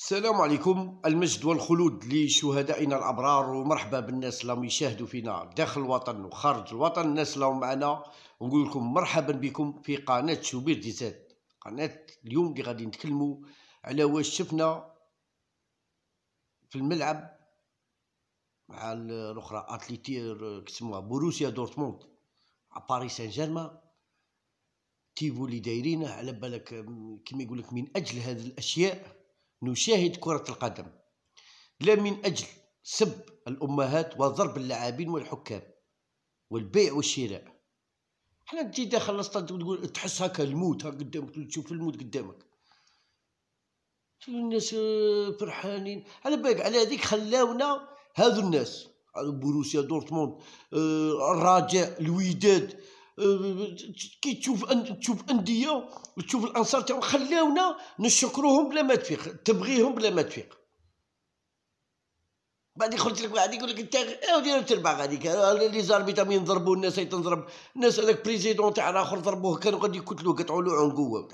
السلام عليكم المجد والخلود لشهدائنا الابرار ومرحبا بالناس اللي يشاهدوا فينا داخل الوطن وخارج الوطن الناس اللي معنا ونقول لكم مرحبا بكم في قناه شوبير ديسات قناه اليوم اللي غادي نتكلموا على واش شفنا في الملعب مع الاخرى اتليتير كسموها بروسيا دورتموند باريس سان جيرمان اللي دايرينه على بالك كيما يقول لك من اجل هذه الاشياء نشاهد كرة القدم لا من أجل سب الأمهات وضرب اللاعبين والحكام والبيع والشراء حنا تجي داخل الاستاد وتقول تحس هكا الموت هكا قدامك تشوف الموت قدامك الناس آه، فرحانين على بالك على هذيك خلاونا هذو الناس آه، بروسيا دورتموند آه، الرجاء الوداد كي تشوف أن تشوف انديه وتشوف الانصار تاعهم خلاونا نشكروهم بلا ما تفيق تبغيهم بلا ما تفيق بعد قلت لك واحد يقول لك انت إيه ودير تربع غاديك لي زاربي تاعهم ينضربوا الناس تنضرب الناس هذاك بريزيدون تاع الاخر ضربوه كانوا غادي يقتلوه قطعوا له عنقوه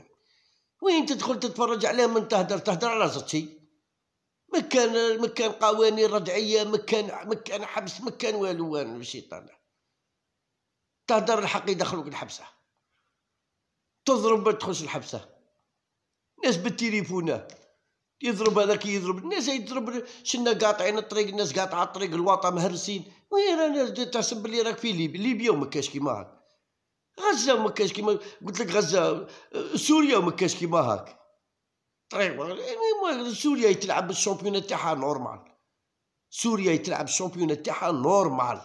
وين تدخل تتفرج عليهم من تهدر تهدر على زرتي مكان مكان قوانين ردعيه مكان مكان حبس مكان والو الشيطان تهدر الحق يدخلوك الحبسه تضرب تخش الحبسه الناس بالتليفونات يضرب هذاك يضرب الناس يضرب شنا قاطعين الطريق الناس قاطعه الطريق الواطا مهرسين وين انا تحسب بلي راك في ليبيا ليبيا وما كاش كيما هاك غزه وما كاش كيما قلت لك غزه سوريا وما كاش كيما هاك طريق سوريا تلعب الشامبيون تاعها نورمال سوريا تلعب الشامبيون تاعها نورمال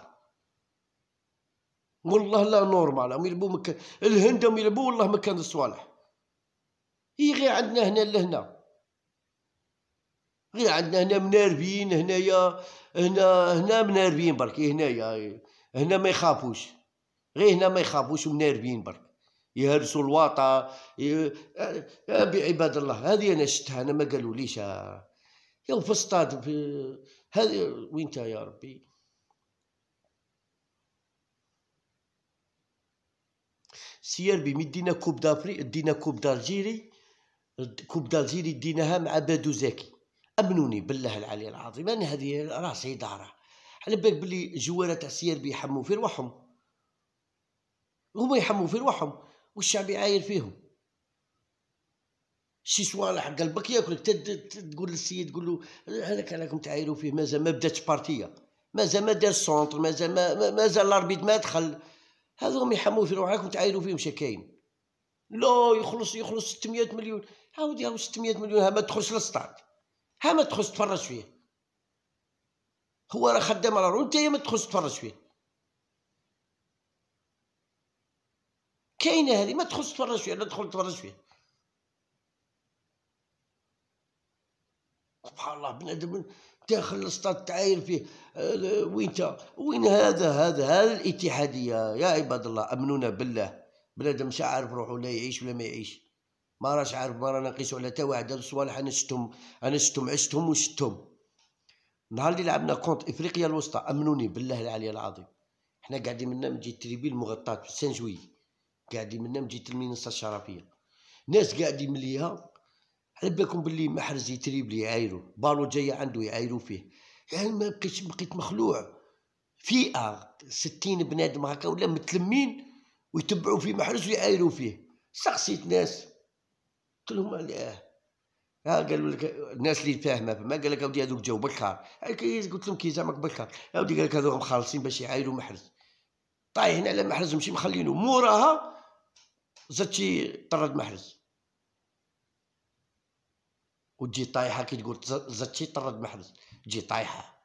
والله لا نورمال هم يلبو مكان الهند هم يلبو والله مكان الصوالح هي غير عندنا هنا لهنا غير عندنا هنا مناربين هنايا هنا هنا مناربين برك إيه هنايا إيه، هنا ما يخافوش غير هنا ما يخافوش مناربين برك يهرسوا الواطا ي... آه، آه، بعباد الله هذه انا شتها انا ما قالوليش آه، يا في الصطاد في... هذه وين يا ربي سي بي مي دينا كوب دافري دينا كوب دالجيري كوب دالجيري ديناها مع بادو زكي امنوني بالله العلي العظيم انا هذه راسي داره على بالك بلي جواره تاع سي بي يحموا في روحهم هما يحموا في روحهم والشعب يعاير فيهم شي صوالح قلبك ياكلك تقول للسيد تقول له هذاك راكم تعايروا فيه مازال ما بداتش بارتيه مازال ما دار السونتر مازال ما مازال لاربيت ما دخل هذوما يحموا في روحكم تعايروا فيهم شكاين لا يخلص يخلص 600 مليون عاودي هاو 600 مليون ها ما تدخلش للسطاد ها ما تدخلش تفرج فيه هو راه خدام على روحو انت ما تدخلش تفرج فيه كاينه هذه ما تدخلش تفرج فيه لا تدخل تفرج فيه سبحان الله بنادم داخل الاسطاد تعاير فيه آه، وين وين هذا هذا هذا الاتحاديه يا عباد الله امنونا بالله بنادم مش عارف روحه لا يعيش ولا ما يعيش ما راش عارف ما رانا نقيسو على تا واحد هاد الصوالح انا شتهم انا شتهم عشتهم وشتهم نهار اللي لعبنا كونت افريقيا الوسطى امنوني بالله العلي العظيم حنا قاعدين منا من جهه التريبيل مغطاه في سان جوي قاعدين منا من جهه المنصه الشرفيه ناس قاعدين مليها على بالكم باللي محرز يتريبلي يعايرو بالو جاية عنده يعايرو فيه يعني ما بقيتش بقيت مخلوع فئة ستين بنادم هكا ولا متلمين ويتبعوا في محرز ويعايروا فيه سقسيت ناس قلت لهم اه ها قالوا لك الناس اللي فاهمه فما قال لك اودي هذوك جاو بكار إيه، قلت لهم كي زعمك بكار اودي قال لك هذوك مخلصين باش يعايروا محرز هنا على محرز مشي مخلينه موراها زاد شي طرد محرز وتجي طايحه كي تقول زتي طرد محبس تجي طايحه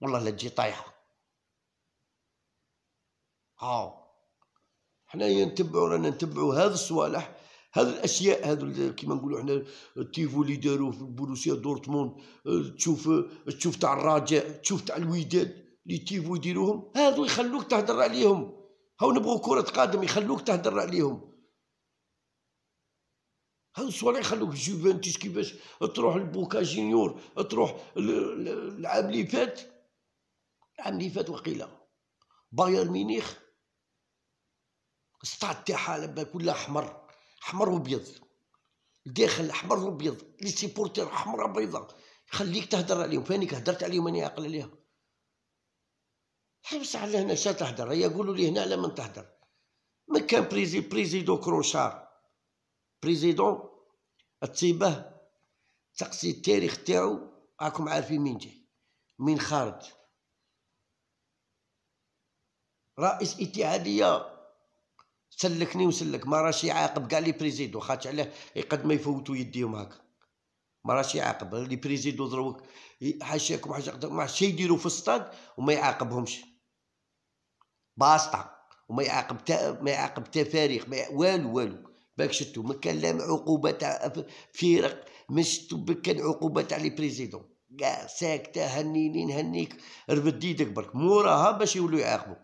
والله لا تجي طايحه هاو حنايا نتبعوا رانا نتبعوا هذا الصوالح هذه الاشياء هادو كيما نقولوا حنا التيفو اللي دارو في بروسيا دورتموند تشوف تشوف تاع الرجاء تشوف تاع الوداد اللي تيفو يديروهم هذو يخلوك تهدر عليهم هاو نبغوا كره قدم يخلوك تهدر عليهم هاد الصوالح يخلوك جوفنتوس كيفاش تروح لبوكا جينيور تروح العام اللي فات العام اللي فات وقيله بايرن ميونيخ السطع تاعها بالك كلها احمر احمر وابيض الداخل احمر وابيض لي سيبورتير حمراء بيضاء يخليك تهدر عليهم فانيك هدرت عليهم انا عاقل عليها حبس على هنا شا تهدر قولوا لي هنا على من تهدر ما كان بريزي بريزيدو كروشار بريزيدون الطيبه تقصي التاريخ تاعو راكم عارفين مين جاي من خارج رئيس اتحاديه سلكني وسلك ما راش يعاقب كاع لي بريزيدو خاطش عليه قد ما يفوتوا يديهم هكا ما راش يعاقب لي بريزيدو دروك حاشاكم قدر ما شي يديروا في السطاد وما يعاقبهمش باسطه وما يعاقب تا ما يعاقب تا فريق ما والو والو باك شتو ما كان لا عقوبه تاع فرق ما شتو كان عقوبه تاع لي بريزيدون كاع ساكته هنيني نهنيك ربد يدك برك موراها باش يولوا يعاقبوا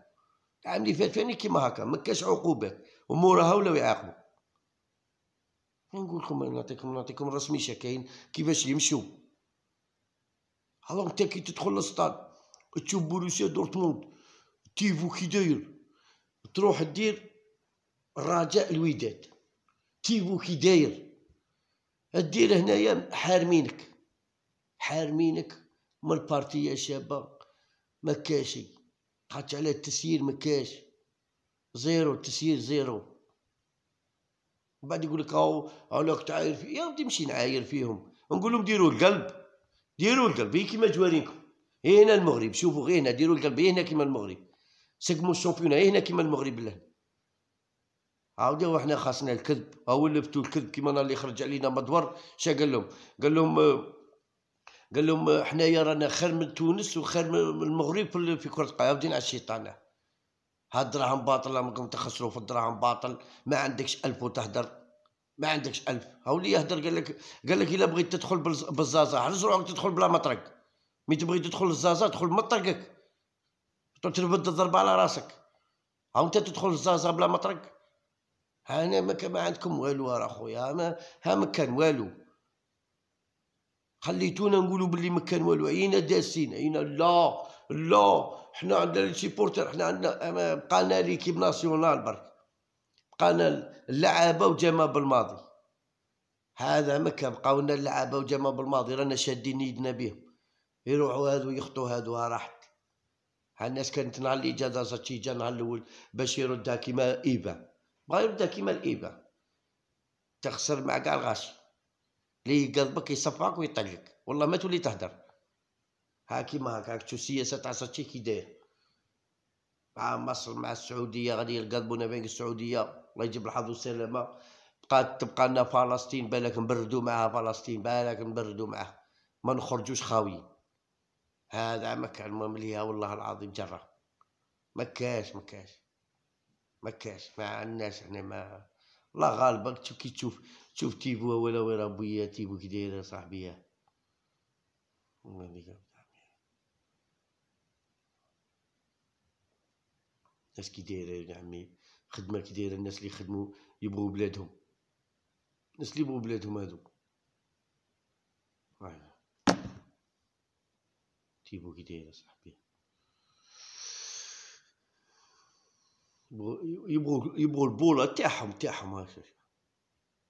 العام لي فات فاني كيما هكا ما كاش عقوبات وموراها ولاو يعاقبوا نقول لكم نعطيكم نعطيكم رسمي شكاين كيفاش يمشوا الوغ نتا كي تدخل للسطاد تشوف بولوسيا دورتموند تيفو كي داير تروح دير رجاء الوداد تيبو كي داير الدير هنايا حارمينك حارمينك من البارتيه شابه ما كاشي قعدت على التسيير ما كاش زيرو التسيير زيرو بعد يقول لك هاو علاك تعاير في يا ودي نمشي نعاير فيهم نقول لهم ديروا القلب ديروا القلب هي كيما جوارينكم هنا المغرب شوفوا غير هنا ديروا القلب هنا كيما المغرب سقموا الشامبيون هنا كيما المغرب لهنا عاودوا حنا خاصنا الكذب او لبتوا الكذب كيما انا اللي خرج علينا مدور شا قال لهم قال لهم قال لهم حنايا رانا خير من تونس وخير من المغرب في كره القدم عاودين على الشيطان هاد الدراهم باطل راكم تخسروا في الدراهم باطل ما عندكش ألف وتهدر ما عندكش ألف هاو اللي يهدر قال لك قال لك الا بغيت تدخل بالزازا حرز روحك تدخل بلا مطرق مي تبغي تدخل الزازا تدخل مطرقك تضرب الضربه على راسك هاو انت تدخل الزازا بلا مطرق هنا ما كان ما عندكم والو ورا خويا ما ها ما كان والو خليتونا نقولوا باللي ما كان والو عينا داسين عينا لا لا حنا عندنا السيبورتر حنا عندنا بقانا ليكيب ناسيونال برك بقانا اللعابه وجما بالماضي هذا ما كان بقاو لنا اللعابه وجما بالماضي رانا شادين يدنا بهم يروحوا هادو يخطوا هادو ها راحتك ها الناس كانت نهار الاجازه جا نهار الاول باش يردها كيما ايبان بغا يبدا كيما الابه تخسر مع كاع الغاشي لي قلبك يصفعك ويطلقك والله ما تولي تهدر ها كيما هكاك تشوف السياسه تاع ساتشي كي داير مع مصر مع السعوديه غادي يقلبونا بين السعوديه الله يجيب الحظ والسلامه بقات تبقى لنا فلسطين بالك نبردو معها فلسطين بالك نبردو معها ما نخرجوش خاويين هذا ما كان المهم ليها والله العظيم جرا ما كاش ما كاش ما كاش ما عندناش حنا ما الله غالبك تشوف كي تشوف تشوف تيفو ولا وين بويا تيفو كي دايره صاحبيه يا الناس كي دايره يا عمي خدمه كي دايره الناس اللي يخدموا يبغوا بلادهم الناس اللي يبغوا بلادهم هذوك تيبو كي دايره صاحبي يبغوا يبغوا البوله تاعهم تاعهم هكا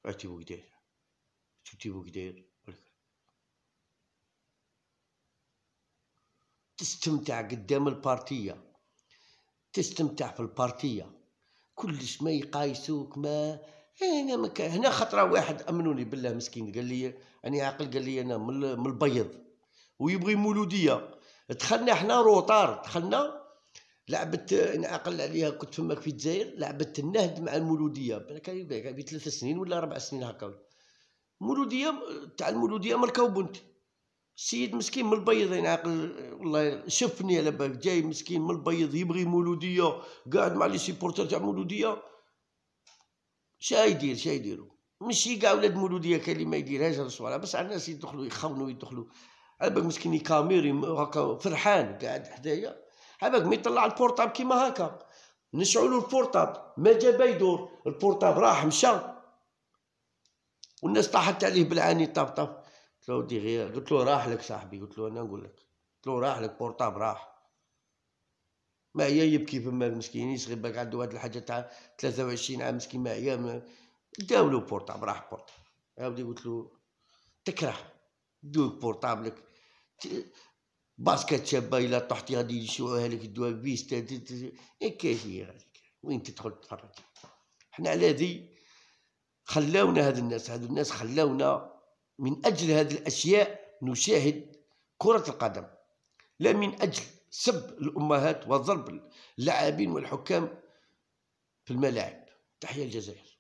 عتيبو قدير تيبو كدير تستمتع قدام البارتيه تستمتع في البارتيه كلش ما يقايسوك ما هنا مك... هنا خطره واحد امنوني بالله مسكين قال لي اني عاقل قال لي انا من البيض ويبغي مولوديه دخلنا احنا روطار دخلنا لعبت انا اقل عليها كنت فماك في الجزائر لعبت النهد مع المولوديه كان ثلاث سنين ولا اربع سنين هكا المولوديه تاع المولوديه مركاو بنت سيد مسكين من البيض انا عقل والله شفني على بالك جاي مسكين من البيض يبغي مولوديه قاعد مع لي سيبورتر تاع مولوديه شا يدير شا يديروا ماشي كاع ولاد مولوديه كاين اللي ما يديرهاش الصوالح بس على الناس يدخلوا يخونوا يدخلوا على بالك مسكين كاميري هكا فرحان قاعد حدايا حبك مي طلع البورتاب كيما هكا نشعلو البورتاب ما جا بيدور البورتاب راح مشى والناس طاحت عليه بالعاني طاف طاف قلت له ودي غير قلت له راح لك صاحبي قلت له انا نقول لك قلت له راح لك بورتاب راح ما هي يبكي فما المسكين يصغي بالك عنده هاد الحاجه تاع 23 عام مسكين ما هي داولو بورتاب راح بورتاب عاودي قلت له تكره دوك بورتابلك باسكت شابه الا طحتي غادي يشوها لك الدوابيس كثير وين تدخل تتفرج حنا على ذي خلاونا هاد الناس هاد الناس خلاونا من اجل هاد الاشياء نشاهد كره القدم لا من اجل سب الامهات وضرب اللاعبين والحكام في الملاعب تحيا الجزائر